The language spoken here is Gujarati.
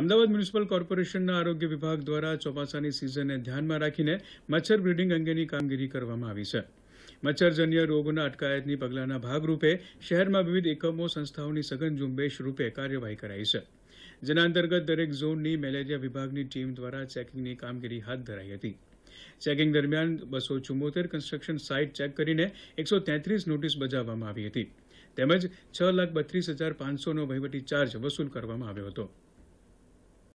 અમદાવાદ મ્યુનિસિપલ કોર્પોરેશનના આરોગ્ય વિભાગ દ્વારા ચોમાસાની સિઝનને ધ્યાનમાં રાખીને મચ્છર બ્રિડિંગ અંગેની કામગીરી કરવામાં આવી છે મચ્છરજન્ય રોગોના અટકાયતની પગલાંના ભાગરૂપે શહેરમાં વિવિધ એકમો સંસ્થાઓની સઘન ઝુંબેશ રૂપે કાર્યવાહી કરાઈ છે જેના અંતર્ગત દરેક ઝોનની મેલેરિયા વિભાગની ટીમ દ્વારા ચેકિંગની કામગીરી હાથ ધરાઈ હતી ચેકિંગ દરમિયાન બસો ચુમ્મોતેર કન્સ્ટ્રક્શન સાઇટ ચેક કરીને એકસો તેત્રીસ નોટિસ બજાવવામાં આવી હતી તેમજ છ લાખ બત્રીસ હજાર પાંચસોનો વહીવટી ચાર્જ વસૂલ કરવામાં આવ્યો હતો